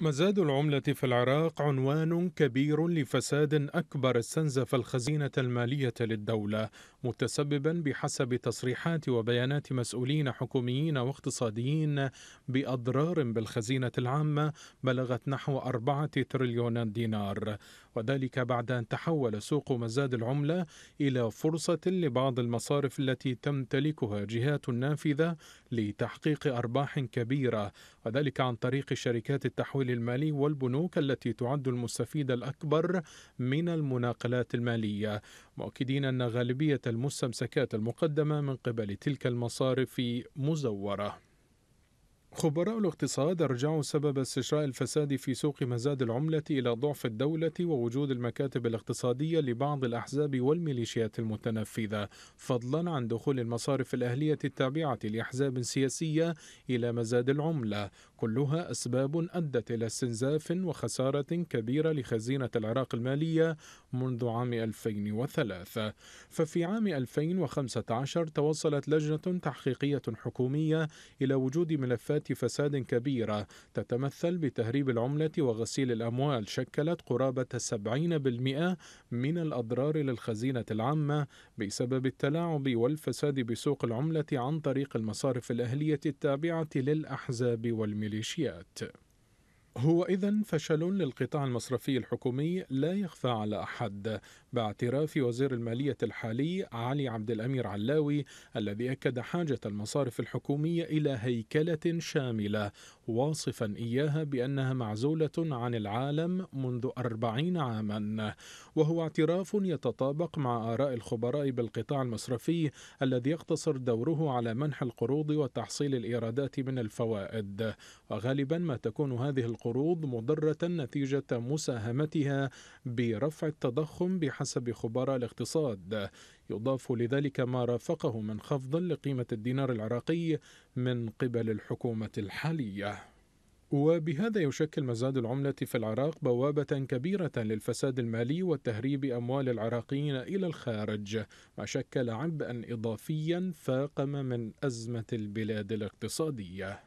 مزاد العملة في العراق عنوان كبير لفساد أكبر استنزف الخزينة المالية للدولة متسببا بحسب تصريحات وبيانات مسؤولين حكوميين واقتصاديين بأضرار بالخزينة العامة بلغت نحو أربعة تريليونات دينار وذلك بعد أن تحول سوق مزاد العملة إلى فرصة لبعض المصارف التي تمتلكها جهات نافذة لتحقيق أرباح كبيرة وذلك عن طريق شركات التحويل المحول المالي والبنوك التي تعد المستفيد الأكبر من المناقلات المالية مؤكدين أن غالبية المستمسكات المقدمة من قبل تلك المصارف مزورة خبراء الاقتصاد أرجعوا سبب استشراء الفساد في سوق مزاد العملة إلى ضعف الدولة ووجود المكاتب الاقتصادية لبعض الأحزاب والميليشيات المتنفذة فضلا عن دخول المصارف الأهلية التابعة لأحزاب سياسية إلى مزاد العملة كلها أسباب أدت إلى استنزاف وخسارة كبيرة لخزينة العراق المالية منذ عام 2003 ففي عام 2015 توصلت لجنة تحقيقية حكومية إلى وجود ملفات فساد كبيرة تتمثل بتهريب العملة وغسيل الأموال شكلت قرابة 70% من الأضرار للخزينة العامة بسبب التلاعب والفساد بسوق العملة عن طريق المصارف الأهلية التابعة للأحزاب والميليشيات الميليشيات هو إذا فشل للقطاع المصرفي الحكومي لا يخفى على أحد باعتراف وزير المالية الحالي علي عبد الأمير علاوي الذي أكد حاجة المصارف الحكومية إلى هيكلة شاملة واصفا إياها بأنها معزولة عن العالم منذ أربعين عاما وهو اعتراف يتطابق مع آراء الخبراء بالقطاع المصرفي الذي يقتصر دوره على منح القروض وتحصيل الإيرادات من الفوائد وغالبا ما تكون هذه القروض القروض مضرة نتيجة مساهمتها برفع التضخم بحسب خبراء الاقتصاد يضاف لذلك ما رافقه من خفض لقيمة الدينار العراقي من قبل الحكومة الحالية وبهذا يشكل مزاد العملة في العراق بوابة كبيرة للفساد المالي وتهريب أموال العراقيين إلى الخارج ما شكل عبئا إضافيا فاقم من أزمة البلاد الاقتصادية